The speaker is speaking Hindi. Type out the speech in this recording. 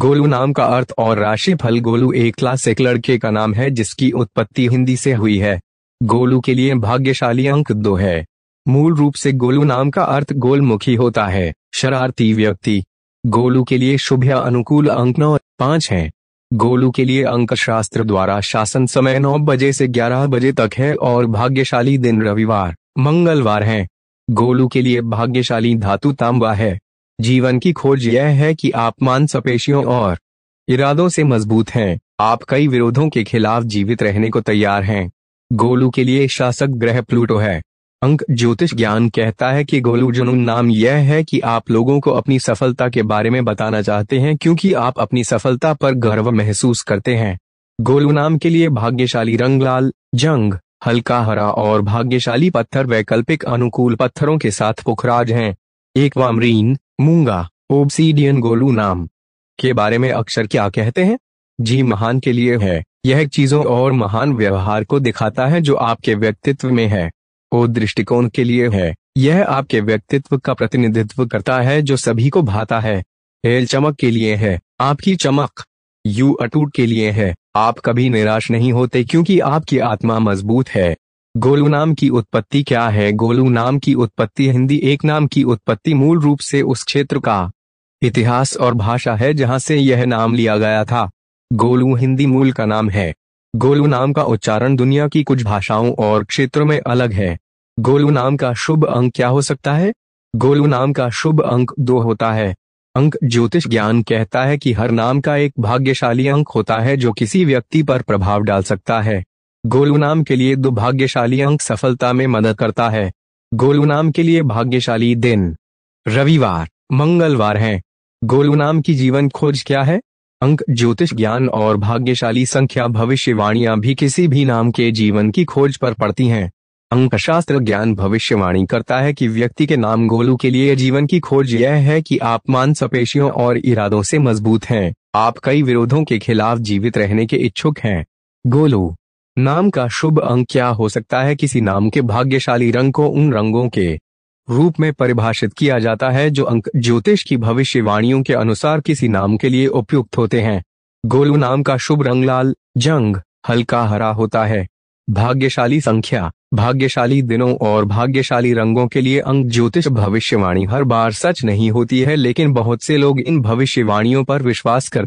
गोलू नाम का अर्थ और राशिफल गोलू एक क्लासिक लड़के का नाम है जिसकी उत्पत्ति हिंदी से हुई है गोलू के लिए भाग्यशाली अंक दो है मूल रूप से गोलू नाम का अर्थ गोलमुखी होता है शरारती व्यक्ति गोलू के लिए शुभ या अनुकूल अंक नौ पांच है गोलू के लिए अंक शास्त्र द्वारा शासन समय नौ बजे से ग्यारह बजे तक है और भाग्यशाली दिन रविवार मंगलवार है गोलू के लिए भाग्यशाली धातु तांबा है जीवन की खोज यह है कि आप मांसपेशियों और इरादों से मजबूत हैं आप कई विरोधों के खिलाफ जीवित रहने को तैयार हैं गोलू के लिए शासक ग्रह प्लूटो है अंक ज्योतिष ज्ञान कहता है कि गोलू जुनून नाम यह है कि आप लोगों को अपनी सफलता के बारे में बताना चाहते हैं क्योंकि आप अपनी सफलता पर गर्व महसूस करते हैं गोलू नाम के लिए भाग्यशाली रंग लाल जंग हल्का हरा और भाग्यशाली पत्थर वैकल्पिक अनुकूल पत्थरों के साथ पुखराज हैं एक वामरीन मूंगा ओब्सीडियन गोलू नाम के बारे में अक्सर क्या कहते हैं जी महान के लिए है यह चीजों और महान व्यवहार को दिखाता है जो आपके व्यक्तित्व में है ओ दृष्टिकोण के लिए है यह आपके व्यक्तित्व का प्रतिनिधित्व करता है जो सभी को भाता है हेल चमक के लिए है आपकी चमक यू अटूट के लिए है आप कभी निराश नहीं होते क्योंकि आपकी आत्मा मजबूत है गोलू नाम की उत्पत्ति क्या है गोलू नाम की उत्पत्ति हिंदी एक नाम की उत्पत्ति मूल रूप से उस क्षेत्र का इतिहास और भाषा है जहां से यह नाम लिया गया था गोलू हिंदी मूल का नाम है गोलू नाम का उच्चारण दुनिया की कुछ भाषाओं और क्षेत्रों में अलग है गोलू नाम का शुभ अंक क्या हो सकता है गोलू नाम का शुभ अंक दो होता है अंक ज्योतिष ज्ञान कहता है कि हर नाम का एक भाग्यशाली अंक होता है जो किसी व्यक्ति पर प्रभाव डाल सकता है गोलू नाम के लिए दुर्भाग्यशाली अंक सफलता में मदद करता है गोलू नाम के लिए भाग्यशाली दिन रविवार मंगलवार है गोलू नाम की जीवन खोज क्या है अंक ज्योतिष ज्ञान और भाग्यशाली संख्या भविष्यवाणियां भी किसी भी नाम के जीवन की खोज पर पड़ती हैं शास्त्र ज्ञान भविष्यवाणी करता है कि व्यक्ति के नाम गोलू के लिए जीवन की खोज यह है कि आप मानसपेशियों और इरादों से मजबूत हैं आप कई विरोधों के खिलाफ जीवित रहने के इच्छुक हैं गोलू नाम का शुभ अंक क्या हो सकता है किसी नाम के भाग्यशाली रंग को उन रंगों के रूप में परिभाषित किया जाता है जो अंक ज्योतिष की भविष्यवाणियों के अनुसार किसी नाम के लिए उपयुक्त होते हैं गोलू नाम का शुभ रंग लाल जंग हल्का हरा होता है भाग्यशाली संख्या भाग्यशाली दिनों और भाग्यशाली रंगों के लिए अंक ज्योतिष भविष्यवाणी हर बार सच नहीं होती है लेकिन बहुत से लोग इन भविष्यवाणियों पर विश्वास करते